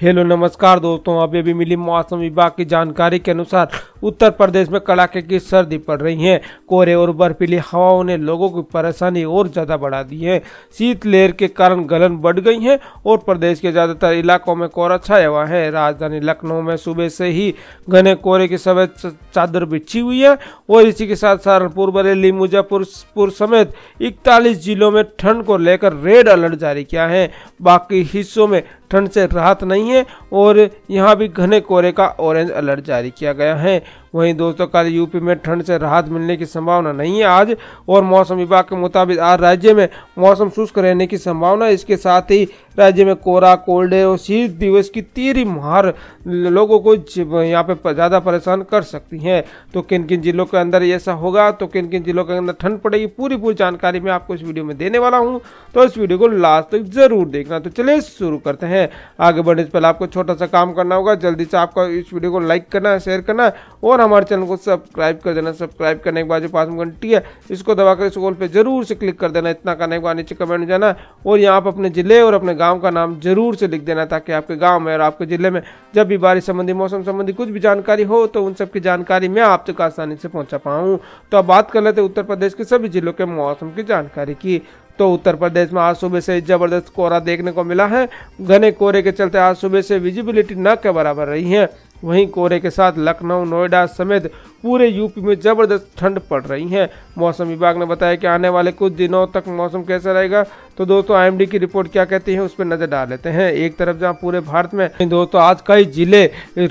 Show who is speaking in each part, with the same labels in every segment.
Speaker 1: hello नमस्कार दोस्तों अभी अभी मिली मौसम विभाग की जानकारी के अनुसार उत्तर प्रदेश में कड़ाके की सर्दी पड़ रही है कोहरे और बर्फीली हवाओं ने लोगों की परेशानी और ज़्यादा बढ़ा दी है शीत लहर के कारण गलन बढ़ गई है और प्रदेश के ज़्यादातर इलाकों में कोहरा छाया हुआ है राजधानी लखनऊ में सुबह से ही घने कोहरे की सफेद चादर बिछी हुई है और इसी के साथ सहारनपुर बरेली मुजफ्फरपुर समेत इकतालीस जिलों में ठंड को लेकर रेड अलर्ट जारी किया है बाकी हिस्सों में ठंड से राहत नहीं है और यहाँ भी घने कोहरे का ऑरेंज अलर्ट जारी किया गया है वहीं दोस्तों कल यूपी में ठंड से राहत मिलने की संभावना नहीं है आज और मौसम विभाग के मुताबिक आज राज्य में मौसम शुष्क रहने की संभावना इसके साथ ही राज्य में कोहरा कोल्ड और शीत दिवस की तीरी महार लोगों को यहाँ पे ज़्यादा परेशान कर सकती है तो किन किन जिलों के अंदर ऐसा होगा तो किन किन जिलों के अंदर ठंड पड़ेगी पूरी पूरी जानकारी मैं आपको इस वीडियो में देने वाला हूँ तो इस वीडियो को लास्ट तक जरूर देखना तो चलिए शुरू करते हैं आगे बढ़ने से पहले आपको छोटा सा काम करना होगा जल्दी से आपको इस वीडियो को लाइक करना शेयर करना और हम हमारे चैनल को सब्सक्राइब कर देना सब्सक्राइब करने के बाद जो पास में घंटी है इसको दबाकर इस गोल पर जरूर से क्लिक कर देना इतना करने के बाद नीचे कमेंट में जाना और यहाँ पर अपने ज़िले और अपने गाँव का नाम जरूर से लिख देना ताकि आपके गाँव में और आपके ज़िले में जब भी बारिश संबंधी मौसम संबंधी कुछ भी जानकारी हो तो उन सबकी जानकारी मैं आप तक आसानी से पहुँचा पाऊँ तो अब बात कर लेते उत्तर प्रदेश के सभी जिलों के मौसम की जानकारी की तो उत्तर प्रदेश में आज सुबह से जबरदस्त कोहरा देखने को मिला है घने कोहरे के चलते आज सुबह से विजिबिलिटी न के बराबर रही है वहीं कोहरे के साथ लखनऊ नोएडा समेत पूरे यूपी में ज़बरदस्त ठंड पड़ रही है मौसम विभाग ने बताया कि आने वाले कुछ दिनों तक मौसम कैसा रहेगा तो दोस्तों आईएमडी की रिपोर्ट क्या कहती है उस पर नजर डाल लेते हैं एक तरफ जहां पूरे भारत में दोस्तों आज कई जिले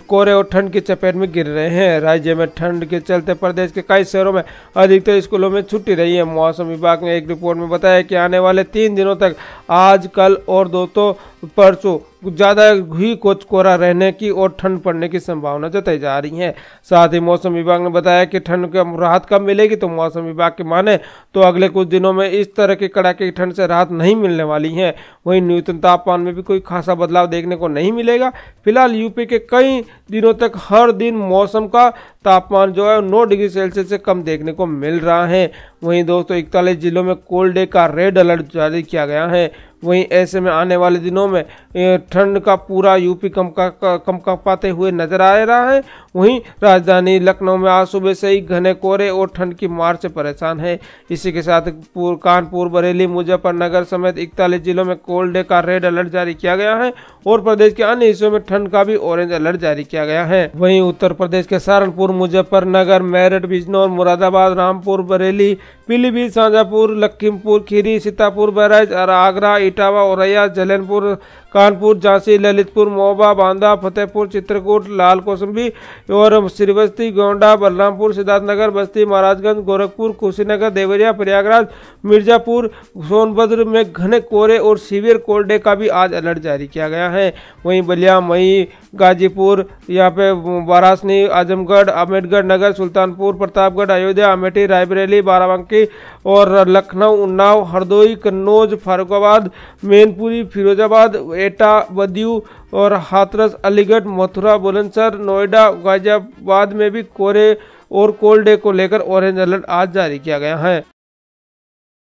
Speaker 1: कोहरे और ठंड की चपेट में गिर रहे हैं राज्य में ठंड के चलते प्रदेश के कई शहरों में अधिकतर स्कूलों में छुट्टी रही है मौसम विभाग ने एक रिपोर्ट में बताया कि आने वाले तीन दिनों तक आज कल और दोस्तों परसों ज़्यादा ही कोच कोहरा रहने की और ठंड पड़ने की संभावना जताई जा रही है साथ ही मौसम विभाग ने बताया कि ठंड का राहत कब मिलेगी तो मौसम विभाग के माने तो अगले कुछ दिनों में इस तरह की कड़ाके की ठंड से राहत नहीं मिलने वाली हैं वहीं न्यूनतम तापमान में भी कोई खासा बदलाव देखने को नहीं मिलेगा फिलहाल यूपी के कई दिनों तक हर दिन मौसम का तापमान जो है नौ डिग्री सेल्सियस से कम देखने को मिल रहा है वहीं दोस्तों इकतालीस जिलों में कोल्ड डे का रेड अलर्ट जारी किया गया है वहीं ऐसे में आने वाले दिनों में ठंड का पूरा यूपी कम का, कम का पाते हुए नजर आ रहा है वहीं राजधानी लखनऊ में आज सुबह से ही घने कोहरे और ठंड की मार से परेशान है इसी के साथ कानपुर बरेली मुजफ्फरनगर समेत इकतालीस जिलों में कोल्ड डे का रेड अलर्ट जारी किया गया है और प्रदेश के अन्य हिस्सों में ठंड का भी ऑरेंज अलर्ट जारी किया गया है वहीं उत्तर प्रदेश के सहारनपुर मुजफ्फरनगर मेरठ बिजनौर मुरादाबाद रामपुर बरेली पीलीभीत शाहजहापुर लखीमपुर खीरी सीतापुर बहराइच आगरा इटावा औरैया जलनपुर कानपुर झांसी ललितपुर मोबा बांदा फतेहपुर चित्रकूट लाल कौशंबी और श्रीवस्ती गोंडा बलरामपुर सिद्धार्थनगर बस्ती महाराजगंज गोरखपुर कुशीनगर देवरिया प्रयागराज मिर्जापुर सोनभद्र में घने कोहरे और शिविर सीवियर कोल्ड डे का भी आज अलर्ट जारी किया गया है वहीं बलिया मई गाजीपुर यहाँ पे वाराणसी आजमगढ़ अमेठगढ़ नगर सुल्तानपुर प्रतापगढ़ अयोध्या अमेठी रायबरेली बाराबंकी और लखनऊ उन्नाव हरदोई कन्नौज फारुखाबाद मैनपुरी फिरोजाबाद एटा बदयू और हाथरस अलीगढ़ मथुरा बुलंदसर नोएडा गाजियाबाद में भी कोहरे और कोल्ड डे को लेकर ऑरेंज अलर्ट आज जारी किया गया है